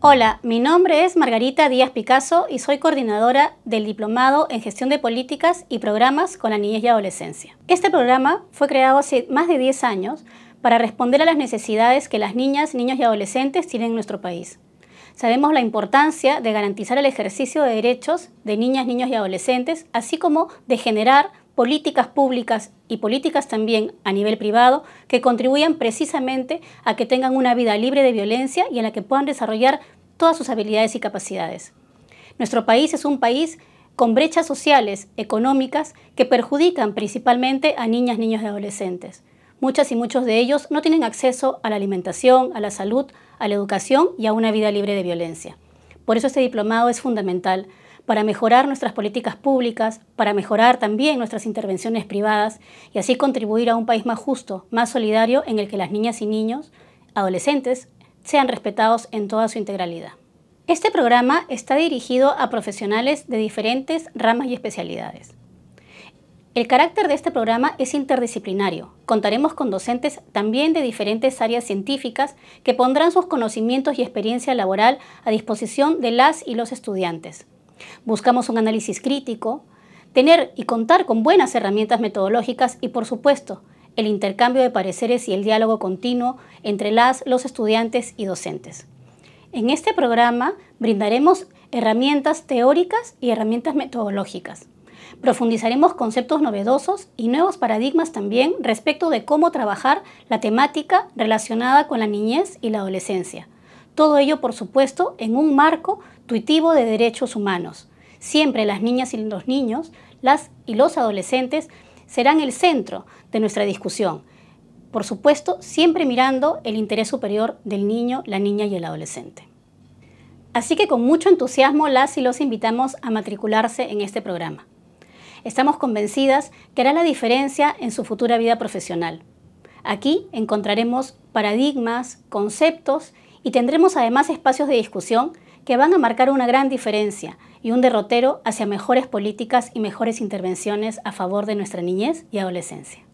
Hola, mi nombre es Margarita Díaz Picasso y soy coordinadora del Diplomado en Gestión de Políticas y Programas con la Niñez y Adolescencia. Este programa fue creado hace más de 10 años para responder a las necesidades que las niñas, niños y adolescentes tienen en nuestro país. Sabemos la importancia de garantizar el ejercicio de derechos de niñas, niños y adolescentes, así como de generar políticas públicas y políticas también a nivel privado que contribuyan precisamente a que tengan una vida libre de violencia y en la que puedan desarrollar todas sus habilidades y capacidades. Nuestro país es un país con brechas sociales, económicas, que perjudican principalmente a niñas, niños y adolescentes. Muchas y muchos de ellos no tienen acceso a la alimentación, a la salud, a la educación y a una vida libre de violencia. Por eso este diplomado es fundamental, para mejorar nuestras políticas públicas, para mejorar también nuestras intervenciones privadas y así contribuir a un país más justo, más solidario en el que las niñas y niños, adolescentes, sean respetados en toda su integralidad. Este programa está dirigido a profesionales de diferentes ramas y especialidades. El carácter de este programa es interdisciplinario. Contaremos con docentes también de diferentes áreas científicas que pondrán sus conocimientos y experiencia laboral a disposición de las y los estudiantes. Buscamos un análisis crítico, tener y contar con buenas herramientas metodológicas y, por supuesto, el intercambio de pareceres y el diálogo continuo entre las, los estudiantes y docentes. En este programa brindaremos herramientas teóricas y herramientas metodológicas. Profundizaremos conceptos novedosos y nuevos paradigmas también respecto de cómo trabajar la temática relacionada con la niñez y la adolescencia todo ello, por supuesto, en un marco tuitivo de derechos humanos. Siempre las niñas y los niños, las y los adolescentes serán el centro de nuestra discusión. Por supuesto, siempre mirando el interés superior del niño, la niña y el adolescente. Así que con mucho entusiasmo las y los invitamos a matricularse en este programa. Estamos convencidas que hará la diferencia en su futura vida profesional. Aquí encontraremos paradigmas, conceptos y tendremos además espacios de discusión que van a marcar una gran diferencia y un derrotero hacia mejores políticas y mejores intervenciones a favor de nuestra niñez y adolescencia.